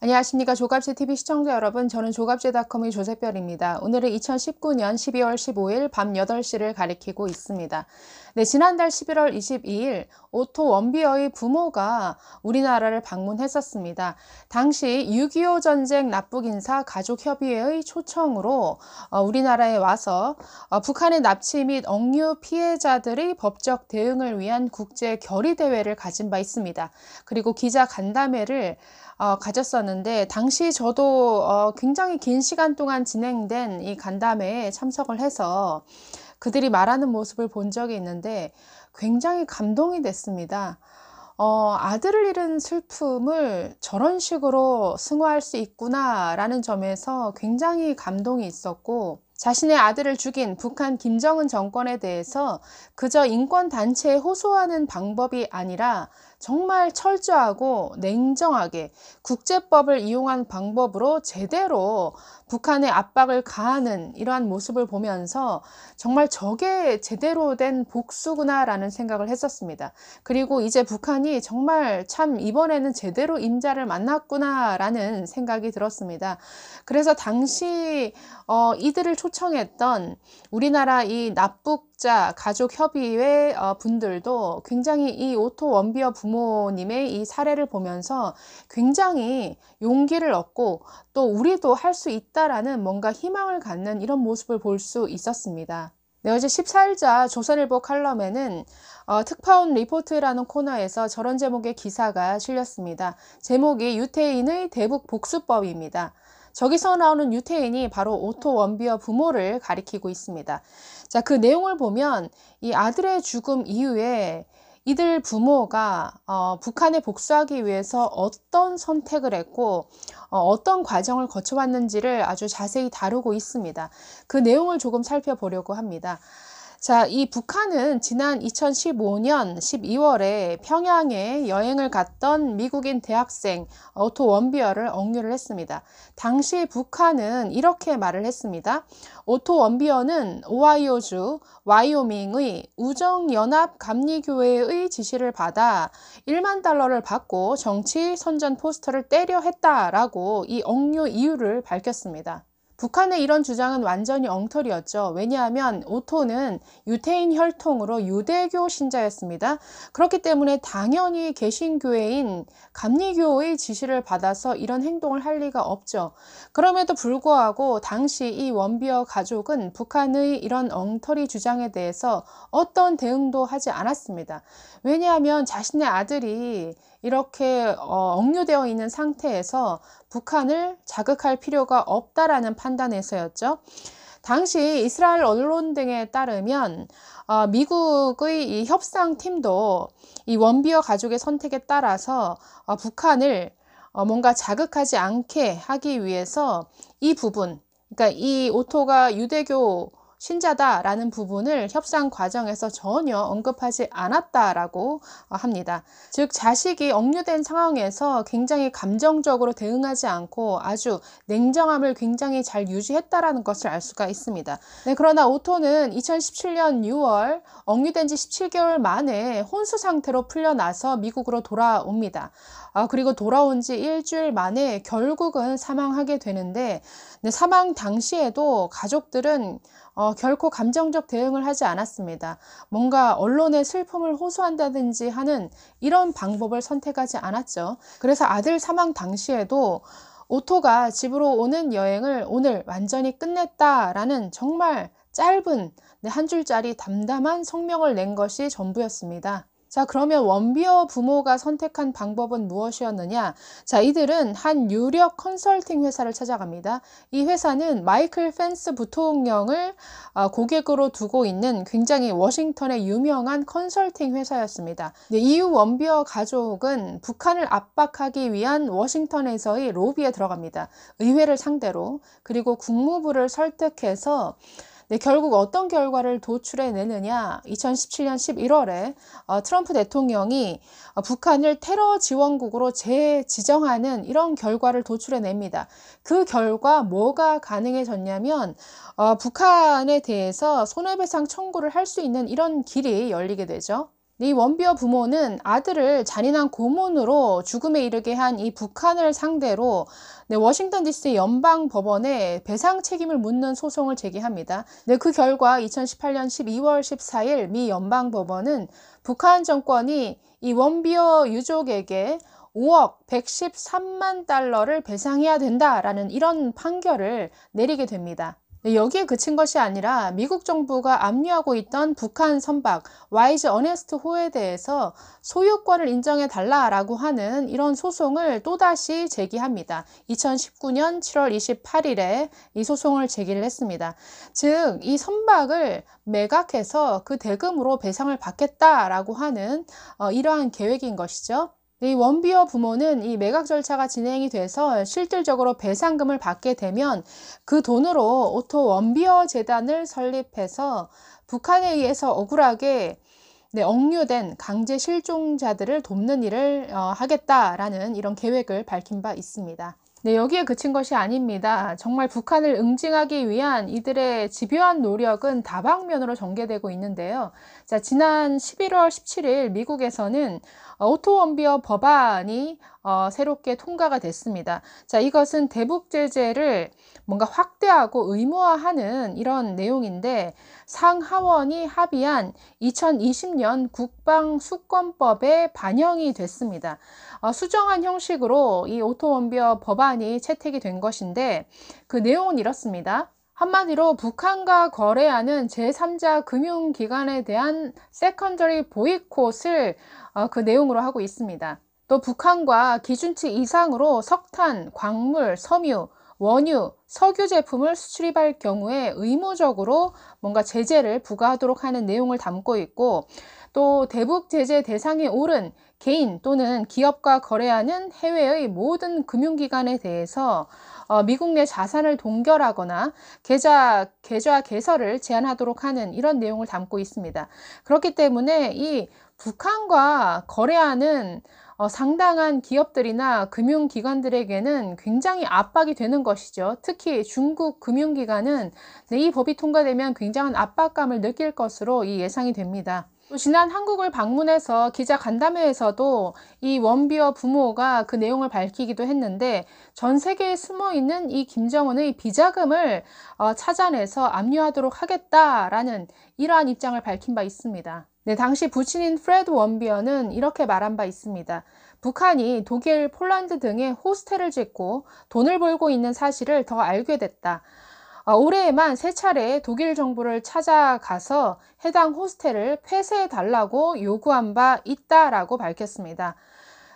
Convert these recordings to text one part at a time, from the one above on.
안녕하십니까 조갑재 TV 시청자 여러분 저는 조갑재닷컴의 조세별입니다. 오늘은 2019년 12월 15일 밤 8시를 가리키고 있습니다. 네, 지난달 11월 22일 오토 원비어의 부모가 우리나라를 방문했었습니다. 당시 6.25 전쟁 납북인사 가족협의회의 초청으로 어, 우리나라에 와서 어, 북한의 납치 및 억류 피해자들의 법적 대응을 위한 국제 결의 대회를 가진 바 있습니다. 그리고 기자 간담회를 어, 가졌었는데 당시 저도 어, 굉장히 긴 시간 동안 진행된 이 간담회에 참석을 해서 그들이 말하는 모습을 본 적이 있는데 굉장히 감동이 됐습니다. 어, 아들을 잃은 슬픔을 저런 식으로 승화할 수 있구나라는 점에서 굉장히 감동이 있었고, 자신의 아들을 죽인 북한 김정은 정권에 대해서 그저 인권단체에 호소하는 방법이 아니라 정말 철저하고 냉정하게 국제법을 이용한 방법으로 제대로 북한의 압박을 가하는 이러한 모습을 보면서 정말 저게 제대로 된 복수구나라는 생각을 했었습니다. 그리고 이제 북한이 정말 참 이번에는 제대로 임자를 만났구나라는 생각이 들었습니다. 그래서 당시 어, 이들을 초청했던 우리나라 이 납북 구독자 가족협의회 어, 분들도 굉장히 이 오토 원비어 부모님의 이 사례를 보면서 굉장히 용기를 얻고 또 우리도 할 수 있다라는 뭔가 희망을 갖는 이런 모습을 볼 수 있었습니다. 네, 어제 14일자 조선일보 칼럼에는 어, 특파원 리포트라는 코너에서 저런 제목의 기사가 실렸습니다. 제목이 유태인의 대북 복수법입니다. 저기서 나오는 유태인이 바로 오토 원비어 부모를 가리키고 있습니다. 자, 그 내용을 보면 이 아들의 죽음 이후에 이들 부모가 어, 북한에 복수하기 위해서 어떤 선택을 했고 어, 떤 과정을 거쳐왔는지를 아주 자세히 다루고 있습니다. 그 내용을 조금 살펴보려고 합니다. 자, 이 북한은 지난 2015년 12월에 평양에 여행을 갔던 미국인 대학생 오토 원비어를 억류를 했습니다. 당시 북한은 이렇게 말을 했습니다. 오토 원비어는 오하이오주 와이오밍의 우정연합 감리교회의 지시를 받아 1만 달러를 받고 정치 선전 포스터를 때려 했다라고 이 억류 이유를 밝혔습니다. 북한의 이런 주장은 완전히 엉터리였죠. 왜냐하면 오토는 유태인 혈통으로 유대교 신자였습니다. 그렇기 때문에 당연히 개신교회인 감리교의 지시를 받아서 이런 행동을 할 리가 없죠. 그럼에도 불구하고 당시 이 원비어 가족은 북한의 이런 엉터리 주장에 대해서 어떤 대응도 하지 않았습니다. 왜냐하면 자신의 아들이 이렇게 어, 억류되어 있는 상태에서 북한을 자극할 필요가 없다라는 판단에서였죠. 당시 이스라엘 언론 등에 따르면 어, 미국의 이 협상팀도 이 원비어 가족의 선택에 따라서 어, 북한을 어, 뭔가 자극하지 않게 하기 위해서 이 부분, 그러니까 이 오토가 유대교 신자다라는 부분을 협상 과정에서 전혀 언급하지 않았다라고 합니다. 즉 자식이 억류된 상황에서 굉장히 감정적으로 대응하지 않고 아주 냉정함을 굉장히 잘 유지했다라는 것을 알 수가 있습니다. 네, 그러나 오토는 2017년 6월 억류된 지 17개월 만에 혼수 상태로 풀려나서 미국으로 돌아옵니다. 아, 그리고 돌아온 지 일주일 만에 결국은 사망하게 되는데 네, 사망 당시에도 가족들은 어, 결코 감정적 대응을 하지 않았습니다. 뭔가 언론의 슬픔을 호소한다든지 하는 이런 방법을 선택하지 않았죠. 그래서 아들 사망 당시에도 오토가 집으로 오는 여행을 오늘 완전히 끝냈다라는 정말 짧은 네, 한 줄짜리 담담한 성명을 낸 것이 전부였습니다. 자, 그러면 원비어 부모가 선택한 방법은 무엇이었느냐? 자, 이들은 한 유력 컨설팅 회사를 찾아갑니다. 이 회사는 마이클 펜스 부통령을 어, 고객으로 두고 있는 굉장히 워싱턴의 유명한 컨설팅 회사였습니다. 이후 원비어 가족은 북한을 압박하기 위한 워싱턴에서의 로비에 들어갑니다. 의회를 상대로 그리고 국무부를 설득해서 네, 결국 어떤 결과를 도출해내느냐 2017년 11월에 어, 트럼프 대통령이 어, 북한을 테러 지원국으로 재지정하는 이런 결과를 도출해냅니다. 그 결과 뭐가 가능해졌냐면 어, 북한에 대해서 손해배상 청구를 할 수 있는 이런 길이 열리게 되죠. 이 원비어 부모는 아들을 잔인한 고문으로 죽음에 이르게 한 이 북한을 상대로 네, 워싱턴 DC 연방 법원에 배상 책임을 묻는 소송을 제기합니다. 네, 그 결과 2018년 12월 14일 미 연방 법원은 북한 정권이 이 원비어 유족에게 5억 113만 달러를 배상해야 된다라는 이런 판결을 내리게 됩니다. 여기에 그친 것이 아니라 미국 정부가 압류하고 있던 북한 선박 와이즈 어네스트 호에 대해서 소유권을 인정해 달라라고 하는 이런 소송을 또다시 제기합니다. 2019년 7월 28일에 이 소송을 제기를 했습니다. 즉, 이 선박을 매각해서 그 대금으로 배상을 받겠다라고 하는 어, 이러한 계획인 것이죠. 이 원비어 부모는 이 매각 절차가 진행이 돼서 실질적으로 배상금을 받게 되면 그 돈으로 오토 원비어 재단을 설립해서 북한에 의해서 억울하게 네, 억류된 강제 실종자들을 돕는 일을 어, 하겠다라는 이런 계획을 밝힌 바 있습니다. 네, 여기에 그친 것이 아닙니다. 정말 북한을 응징하기 위한 이들의 집요한 노력은 다방면으로 전개되고 있는데요. 자, 지난 11월 17일 미국에서는 오토 원비어 법안이 어, 새롭게 통과가 됐습니다. 자, 이것은 대북 제재를 뭔가 확대하고 의무화하는 이런 내용인데 상하원이 합의한 2020년 국방 수권법에 반영이 됐습니다. 어, 수정한 형식으로 이 오토 원비어 법안이 채택이 된 것인데 그 내용은 이렇습니다. 한마디로 북한과 거래하는 제3자 금융기관에 대한 세컨저리 보이콧을 어, 그 내용으로 하고 있습니다. 또 북한과 기준치 이상으로 석탄, 광물, 섬유, 원유, 석유 제품을 수출입할 경우에 의무적으로 뭔가 제재를 부과하도록 하는 내용을 담고 있고 또 대북 제재 대상에 오른 개인 또는 기업과 거래하는 해외의 모든 금융기관에 대해서 어, 미국 내 자산을 동결하거나 계좌 계좌 개설을 제한하도록 하는 이런 내용을 담고 있습니다. 그렇기 때문에 이 북한과 거래하는 어, 상당한 기업들이나 금융기관들에게는 굉장히 압박이 되는 것이죠. 특히 중국 금융기관은 이 법이 통과되면 굉장한 압박감을 느낄 것으로 예상이 됩니다. 또 지난 한국을 방문해서 기자 간담회에서도 이 원비어 부모가 그 내용을 밝히기도 했는데 전 세계에 숨어 있는 이 김정은의 비자금을 어, 찾아내서 압류하도록 하겠다라는 이러한 입장을 밝힌 바 있습니다. 네, 당시 부친인 프레드 원비어는 이렇게 말한 바 있습니다. 북한이 독일, 폴란드 등에 호스텔을 짓고 돈을 벌고 있는 사실을 더 알게 됐다. 어, 올해에만 세 차례 독일 정부를 찾아가서 해당 호스텔을 폐쇄해 달라고 요구한 바 있다라고 밝혔습니다.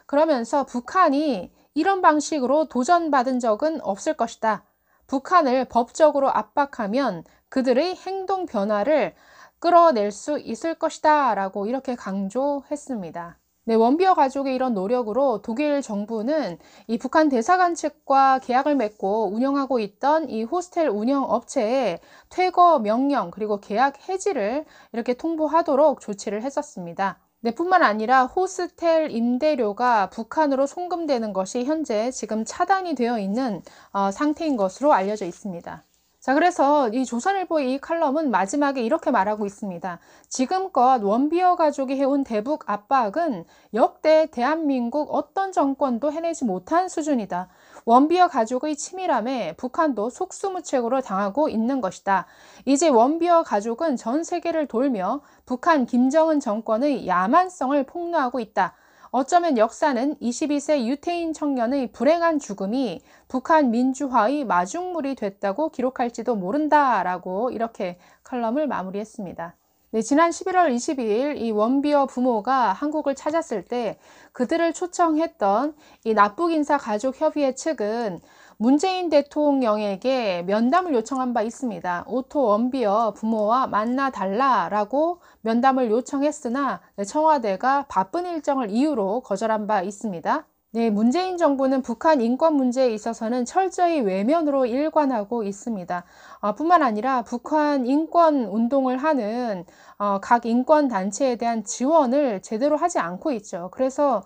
그러면서 북한이 이런 방식으로 도전받은 적은 없을 것이다. 북한을 법적으로 압박하면 그들의 행동 변화를 끌어낼 수 있을 것이다. 라고 이렇게 강조했습니다. 네, 원비어 가족의 이런 노력으로 독일 정부는 이 북한 대사관 측과 계약을 맺고 운영하고 있던 이 호스텔 운영 업체에 퇴거 명령 그리고 계약 해지를 이렇게 통보하도록 조치를 했었습니다. 네, 뿐만 아니라 호스텔 임대료가 북한으로 송금되는 것이 현재 지금 차단이 되어 있는 어, 상태인 것으로 알려져 있습니다. 자, 그래서 이 조선일보 이 칼럼은 마지막에 이렇게 말하고 있습니다. 지금껏 원비어 가족이 해온 대북 압박은 역대 대한민국 어떤 정권도 해내지 못한 수준이다. 원비어 가족의 치밀함에 북한도 속수무책으로 당하고 있는 것이다. 이제 원비어 가족은 전 세계를 돌며 북한 김정은 정권의 야만성을 폭로하고 있다. 어쩌면 역사는 22세 유태인 청년의 불행한 죽음이 북한 민주화의 마중물이 됐다고 기록할지도 모른다라고 이렇게 컬럼을 마무리했습니다. 네, 지난 11월 22일 이 원비어 부모가 한국을 찾았을 때 그들을 초청했던 이 납북인사 가족협의회 측은 문재인 대통령에게 면담을 요청한 바 있습니다. 오토 원비어 부모와 만나달라라고 면담을 요청했으나 네, 청와대가 바쁜 일정을 이유로 거절한 바 있습니다. 네, 문재인 정부는 북한 인권 문제에 있어서는 철저히 외면으로 일관하고 있습니다. 어, 뿐만 아니라 북한 인권 운동을 하는 어, 각 인권 단체에 대한 지원을 제대로 하지 않고 있죠. 그래서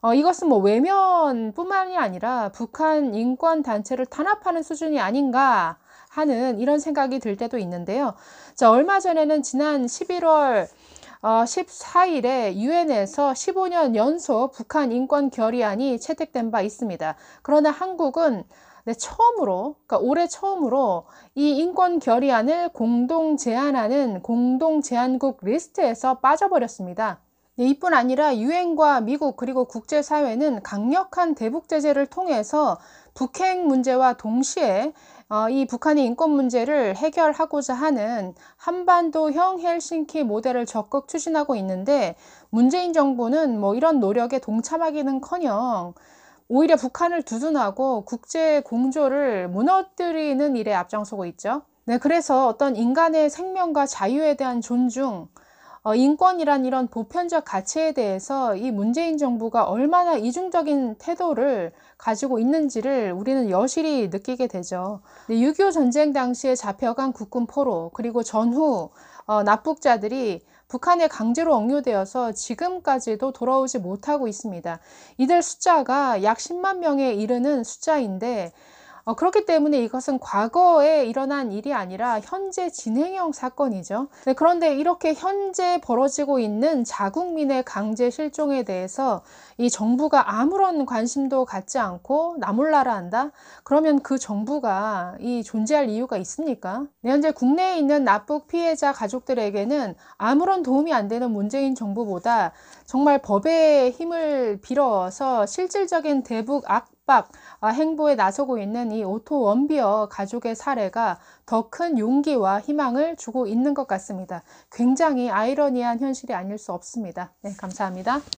어, 이것은 뭐 외면뿐만이 아니라 북한 인권 단체를 탄압하는 수준이 아닌가 하는 이런 생각이 들 때도 있는데요. 자, 얼마 전에는 지난 11월 어, 14일에 유엔에서 15년 연속 북한 인권 결의안이 채택된 바 있습니다. 그러나 한국은 네, 처음으로, 그러니까 올해 처음으로 이 인권 결의안을 공동 제안하는 공동 제안국 리스트에서 빠져버렸습니다. 네, 이뿐 아니라 유엔과 미국 그리고 국제사회는 강력한 대북 제재를 통해서 북핵 문제와 동시에 어, 이 북한의 인권 문제를 해결하고자 하는 한반도형 헬싱키 모델을 적극 추진하고 있는데 문재인 정부는 뭐 이런 노력에 동참하기는커녕 오히려 북한을 두둔하고 국제 공조를 무너뜨리는 일에 앞장서고 있죠. 네, 그래서 어떤 인간의 생명과 자유에 대한 존중, 어, 인권이란 이런 보편적 가치에 대해서 이 문재인 정부가 얼마나 이중적인 태도를 가지고 있는지를 우리는 여실히 느끼게 되죠. 6.25 전쟁 당시에 잡혀간 국군 포로 그리고 전후 어, 납북자들이 북한에 강제로 억류되어서 지금까지도 돌아오지 못하고 있습니다. 이들 숫자가 약 10만 명에 이르는 숫자인데 어, 그렇기 때문에 이것은 과거에 일어난 일이 아니라 현재 진행형 사건이죠. 네, 그런데 이렇게 현재 벌어지고 있는 자국민의 강제 실종에 대해서 이 정부가 아무런 관심도 갖지 않고 나몰라라 한다? 그러면 그 정부가 이 존재할 이유가 있습니까? 네, 현재 국내에 있는 납북 피해자 가족들에게는 아무런 도움이 안 되는 문재인 정부보다 정말 법의 힘을 빌어서 실질적인 대북 악 협박, 아, 행보에 나서고 있는 이 오토 원비어 가족의 사례가 더 큰 용기와 희망을 주고 있는 것 같습니다. 굉장히 아이러니한 현실이 아닐 수 없습니다. 네, 감사합니다.